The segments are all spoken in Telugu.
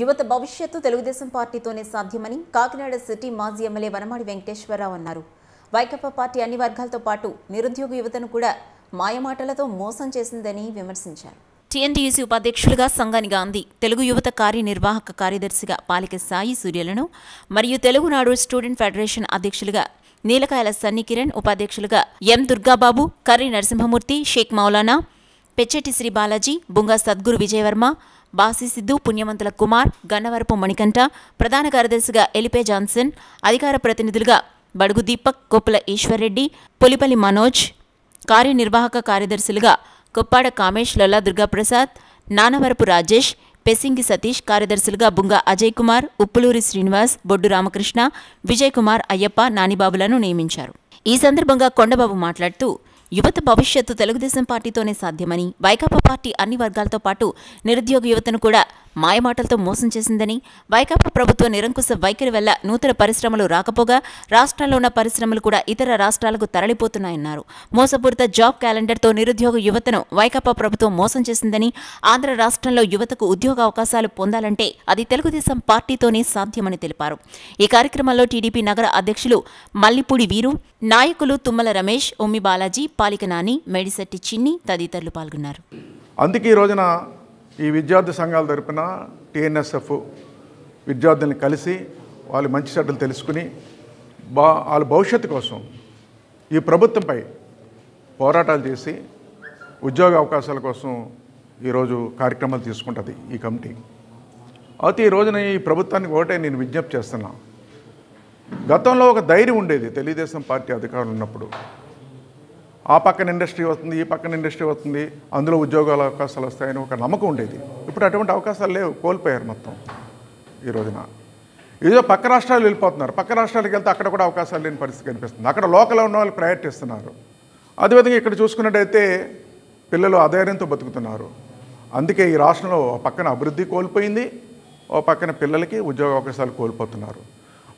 యువత భవిష్యత్తు తెలుగుదేశం పార్టీతోనే సాధ్యమని కాకినాడ సిటీ మాజీ ఎమ్మెల్యే వనమాడి వెంకటేశ్వరరావు అన్నారు వైకప్ప పార్టీ అన్ని వర్గాలతో పాటు నిరుద్యోగ యువతను కూడా మాయమాటలతో మోసం చేసిందని విమర్శించారు టీఎన్టీయూసీ ఉపాధ్యక్షులుగా సంగాని గాంధీ తెలుగు యువత కార్యనిర్వాహక కార్యదర్శిగా పాలిక సాయి సూర్యలను మరియు తెలుగునాడు స్టూడెంట్ ఫెడరేషన్ అధ్యక్షులుగా నీలకాయల సన్నికిరణ్ ఉపాధ్యక్షులుగా ఎం దుర్గాబాబు కర్రీ నరసింహమూర్తి షేక్ మౌలానా పెచ్చెటి శ్రీ బాలాజీ బుంగా సద్గురు విజయవర్మ బాసి సిద్దు పుణ్యమంతుల కుమార్ గన్నవరపు మణికంఠ ప్రధాన కార్యదర్శిగా ఎలిపే జాన్సన్ అధికార ప్రతినిధులుగా బడుగు దీపక్ కొప్పుల ఈశ్వర్రెడ్డి పులిపల్లి మనోజ్ కార్యనిర్వాహక కార్యదర్శులుగా కొప్పాడ కామేష్ లొల్లా దుర్గాప్రసాద్ నానవరపు రాజేష్ పెసింగి సతీష్ కార్యదర్శులుగా బుంగా అజయ్ కుమార్ ఉప్పులూరి శ్రీనివాస్ బొడ్డు రామకృష్ణ విజయ్ కుమార్ అయ్యప్ప నానిబాబులను నియమించారు ఈ సందర్భంగా కొండబాబు మాట్లాడుతూ యువత భవిష్యత్తు తెలుగుదేశం పార్టీతోనే సాధ్యమని వైకాపా పార్టీ అన్ని వర్గాలతో పాటు నిరుద్యోగ యువతను కూడా మాయమాటలతో మోసం చేసిందని వైకాపా ప్రభుత్వ నిరంకుశ వైఖరి వల్ల నూతన పరిశ్రమలు రాకపోగా రాష్ట్రాల్లో ఉన్న పరిశ్రమలు కూడా ఇతర రాష్ట్రాలకు తరలిపోతున్నాయన్నారు మోసపూరిత జాబ్ క్యాలెండర్తో నిరుద్యోగ యువతను వైకాపా ప్రభుత్వం మోసం చేసిందని ఆంధ్ర రాష్ట్రంలో యువతకు ఉద్యోగ అవకాశాలు పొందాలంటే అది తెలుగుదేశం పార్టీతోనే సాధ్యమని తెలిపారు ఈ కార్యక్రమంలో టీడీపీ నగర అధ్యక్షులు మల్లిపూడి వీరు నాయకులు తుమ్మల రమేష్ ఉమ్మి బాలాజీ పాలిక నాని మేడిశెట్టి చిన్ని తదితరులు పాల్గొన్నారు అందుకే ఈ రోజున ఈ విద్యార్థి సంఘాల తరపున టీఎన్ఎస్ఎఫ్ విద్యార్థులను కలిసి వాళ్ళు మంచి చెడ్డలు తెలుసుకుని బా వాళ్ళ భవిష్యత్తు కోసం ఈ ప్రభుత్వంపై పోరాటాలు చేసి ఉద్యోగ అవకాశాల కోసం ఈరోజు కార్యక్రమాలు తీసుకుంటుంది ఈ కమిటీ అయితే ఈ రోజున ఈ ప్రభుత్వానికి ఒకటే నేను విజ్ఞప్తి చేస్తున్నా గతంలో ఒక ధైర్యం ఉండేది తెలుగుదేశం పార్టీ అధికారులు ఉన్నప్పుడు ఆ పక్కన ఇండస్ట్రీ వస్తుంది ఈ పక్కన ఇండస్ట్రీ వస్తుంది అందులో ఉద్యోగాల అవకాశాలు వస్తాయని ఒక నమ్మకం ఉండేది ఇప్పుడు అటువంటి అవకాశాలు లేవు కోల్పోయారు మొత్తం ఈ రోజున ఏదో పక్క రాష్ట్రాలు వెళ్ళిపోతున్నారు పక్క రాష్ట్రాలకు వెళ్తే అక్కడ కూడా అవకాశాలు లేని పరిస్థితి కనిపిస్తుంది అక్కడ లోకల్ ఉన్న వాళ్ళు ప్రయారిటీ ఇస్తున్నారు అదేవిధంగా ఇక్కడ చూసుకున్నట్టయితే పిల్లలు అధైర్యంతో బతుకుతున్నారు అందుకే ఈ రాష్ట్రంలో పక్కన అభివృద్ధి కోల్పోయింది ఓ పక్కన పిల్లలకి ఉద్యోగ అవకాశాలు కోల్పోతున్నారు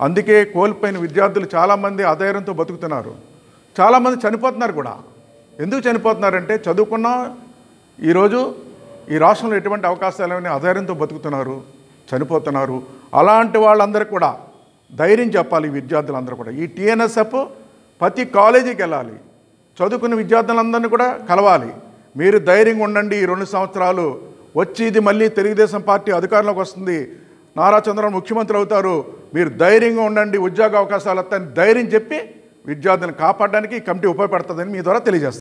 అందుకే కోల్పోయిన విద్యార్థులు చాలామంది అధైర్యంతో బతుకుతున్నారు చాలామంది చనిపోతున్నారు కూడా ఎందుకు చనిపోతున్నారంటే చదువుకున్న ఈరోజు ఈ రాష్ట్రంలో ఎటువంటి అవకాశాలు అవకాశాలని అధైర్యంతో బతుకుతున్నారు చనిపోతున్నారు అలాంటి వాళ్ళందరూ కూడా ధైర్యం చెప్పాలి విద్యార్థులందరూ కూడా ఈ టీఎన్ఎస్ఎఫ్ ప్రతి కాలేజీకి వెళ్ళాలి చదువుకున్న విద్యార్థులందరినీ కూడా కలవాలి మీరు ధైర్యంగా ఉండండి ఈ రెండు సంవత్సరాలు వచ్చి ఇది మళ్ళీ తెలుగుదేశం పార్టీ అధికారంలోకి వస్తుంది నారా చంద్రబాబు ముఖ్యమంత్రి అవుతారు మీరు ధైర్యంగా ఉండండి ఉద్యోగ అవకాశాలు వస్తాయని ధైర్యం చెప్పి విద్యార్థులను కాపాడడానికి కమిటీ ఉపయోగపడుతుందని మీ ద్వారా తెలియజేస్తాను